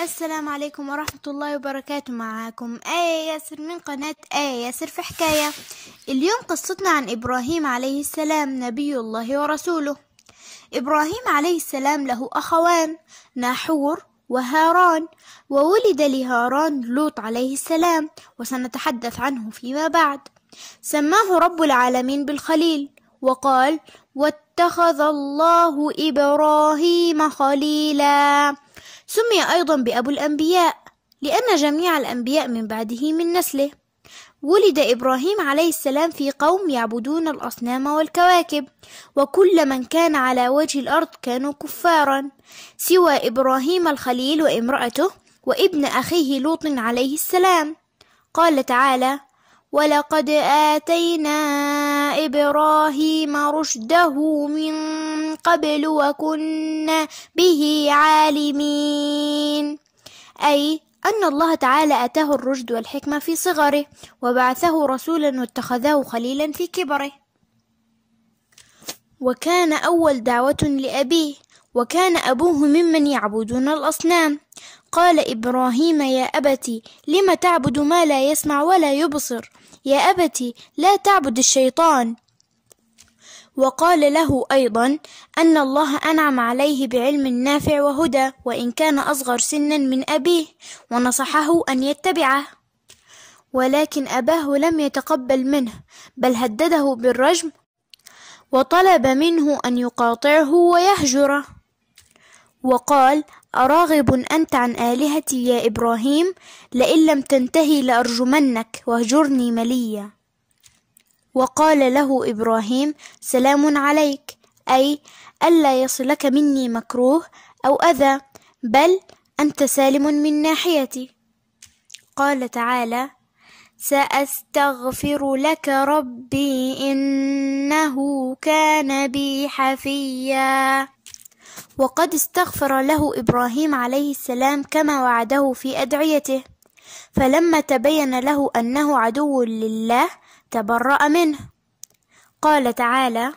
السلام عليكم ورحمة الله وبركاته معاكم آية ياسر من قناة آية ياسر في حكاية اليوم قصتنا عن إبراهيم عليه السلام نبي الله ورسوله إبراهيم عليه السلام له أخوان ناحور وهاران وولد لهاران لوط عليه السلام وسنتحدث عنه فيما بعد سماه رب العالمين بالخليل وقال واتخذ الله إبراهيم خليلاً سمي أيضا بأبو الأنبياء لأن جميع الأنبياء من بعده من نسله ولد إبراهيم عليه السلام في قوم يعبدون الأصنام والكواكب وكل من كان على وجه الأرض كانوا كفارا سوى إبراهيم الخليل وامرأته وابن أخيه لوط عليه السلام قال تعالى ولقد آتينا إبراهيم رشده من قبل وكنا به عالمين أي أن الله تعالى أتاه الرشد والحكمة في صغره وبعثه رسولا واتخذه خليلا في كبره وكان أول دعوة لأبيه وكان أبوه ممن يعبدون الأصنام قال إبراهيم يا أبت لم تعبد ما لا يسمع ولا يبصر يا أبت لا تعبد الشيطان وقال له أيضا أن الله أنعم عليه بعلم نافع وهدى وإن كان أصغر سنا من أبيه ونصحه أن يتبعه ولكن أباه لم يتقبل منه بل هدده بالرجم وطلب منه أن يقاطعه ويهجره وقال أراغب أنت عن آلهتي يا إبراهيم لئن لم تنتهي لأرجمنك واهجرني مليا وقال له إبراهيم سلام عليك أي ألا يصلك مني مكروه أو أذى بل أنت سالم من ناحيتي قال تعالى سأستغفر لك ربي إنه كان بي حفيا وقد استغفر له إبراهيم عليه السلام كما وعده في أدعيته فلما تبين له أنه عدو لله تبرأ منه قال تعالى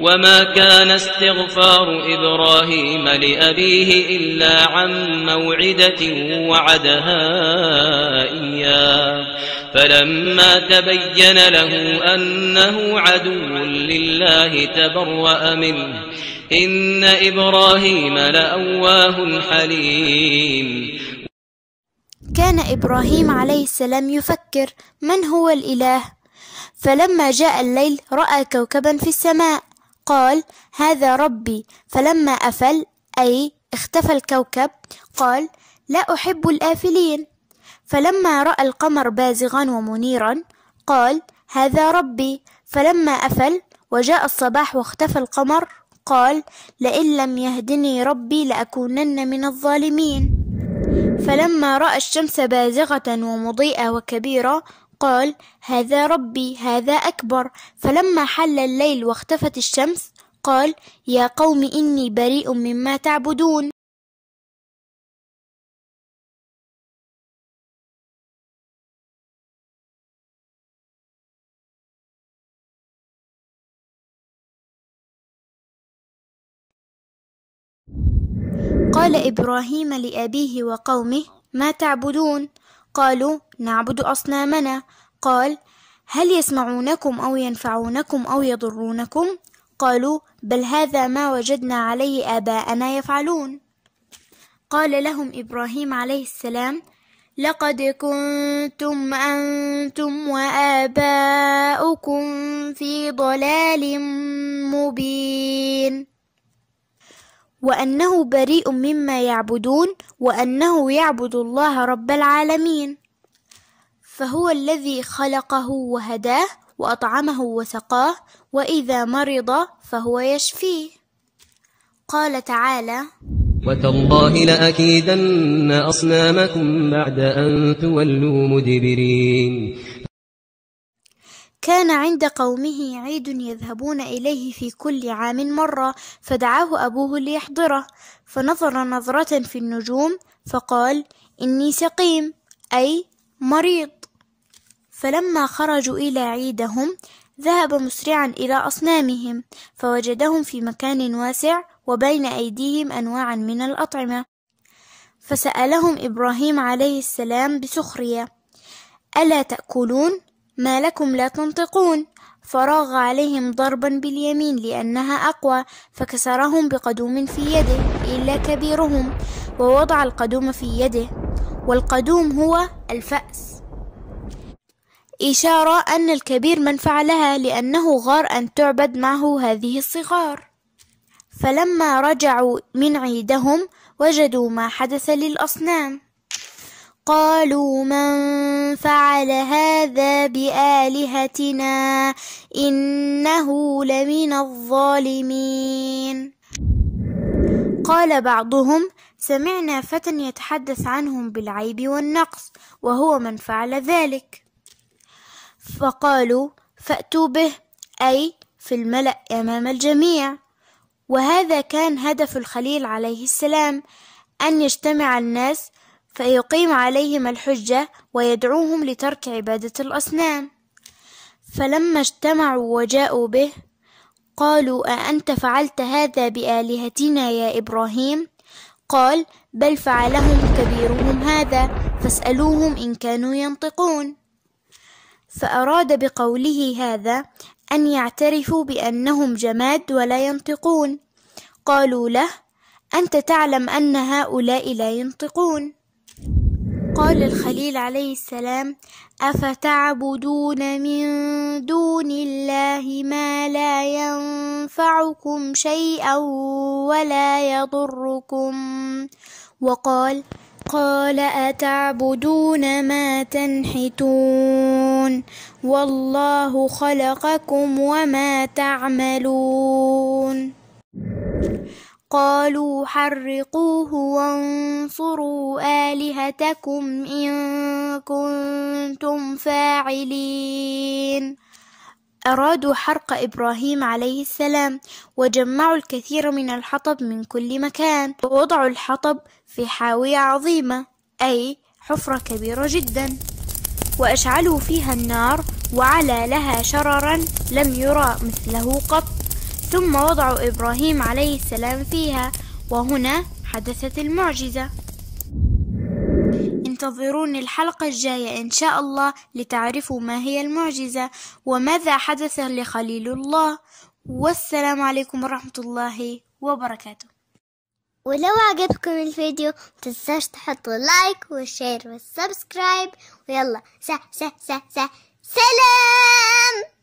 وما كان استغفار إبراهيم لأبيه إلا عن موعدة وعدها إياه فلما تبين له أنه عدو لله تبرأ منه إن إبراهيم لأواه حليم كان إبراهيم عليه السلام يفكر من هو الإله فلما جاء الليل رأى كوكبا في السماء قال هذا ربي فلما أفل أي اختفى الكوكب قال لا أحب الآفلين فلما رأى القمر بازغا ومنيرا قال هذا ربي فلما أفل وجاء الصباح واختفى القمر قال لئن لم يهدني ربي لأكونن من الظالمين فلما رأى الشمس بازغة ومضيئة وكبيرة قال هذا ربي هذا أكبر فلما حل الليل واختفت الشمس قال يا قوم إني بريء مما تعبدون قال إبراهيم لأبيه وقومه ما تعبدون قالوا نعبد أصنامنا قال هل يسمعونكم أو ينفعونكم أو يضرونكم قالوا بل هذا ما وجدنا عليه آباءنا يفعلون قال لهم إبراهيم عليه السلام لقد كنتم أنتم وآباؤكم في ضلال مبين وأنه بريء مما يعبدون وأنه يعبد الله رب العالمين فهو الذي خلقه وهداه وأطعمه وسقاه وإذا مرض فهو يشفيه قال تعالى وتالله لأكيدن أصنامكم بعد أن تولوا مدبرين كان عند قومه عيد يذهبون إليه في كل عام مرة فدعاه أبوه ليحضره فنظر نظرة في النجوم فقال إني سقيم أي مريض فلما خرجوا إلى عيدهم ذهب مسرعا إلى أصنامهم فوجدهم في مكان واسع وبين أيديهم أنواعا من الأطعمة فسألهم إبراهيم عليه السلام بسخرية ألا تأكلون ما لكم لا تنطقون فراغ عليهم ضربا باليمين لأنها أقوى فكسرهم بقدوم في يده إلا كبيرهم ووضع القدوم في يده والقدوم هو الفأس إشارة أن الكبير من فعلها لأنه غار أن تعبد معه هذه الصغار فلما رجعوا من عيدهم وجدوا ما حدث للأصنام قالوا من فعل هذا بآلهتنا إنه لمن الظالمين قال بعضهم سمعنا فتى يتحدث عنهم بالعيب والنقص وهو من فعل ذلك فقالوا فأتوا به أي في الملأ أمام الجميع وهذا كان هدف الخليل عليه السلام أن يجتمع الناس فيقيم عليهم الحجة ويدعوهم لترك عبادة الأصنام فلما اجتمعوا وجاءوا به قالوا أأنت فعلت هذا بآلهتنا يا إبراهيم قال بل فعلهم كبيرهم هذا فاسألوهم إن كانوا ينطقون فأراد بقوله هذا أن يعترفوا بأنهم جماد ولا ينطقون قالوا له أنت تعلم أن هؤلاء لا ينطقون قال الخليل عليه السلام أفتعبدون من دون الله ما لا ينفعكم شيئا ولا يضركم وقال قال أتعبدون ما تنحتون والله خلقكم وما تعملون قالوا حرقوه وانصروا آلهتكم إن كنتم فاعلين أرادوا حرق إبراهيم عليه السلام وجمعوا الكثير من الحطب من كل مكان ووضعوا الحطب في حاوية عظيمة أي حفرة كبيرة جدا وأشعلوا فيها النار وعلى لها شررا لم يرى مثله قط ثم وضعوا إبراهيم عليه السلام فيها وهنا حدثت المعجزة انتظروني الحلقة الجاية إن شاء الله لتعرفوا ما هي المعجزة وماذا حدث لخليل الله والسلام عليكم ورحمة الله وبركاته ولو عجبكم الفيديو متنساش تحطوا لايك وشير والسبسكرايب ويلا سا سا سا سا سلام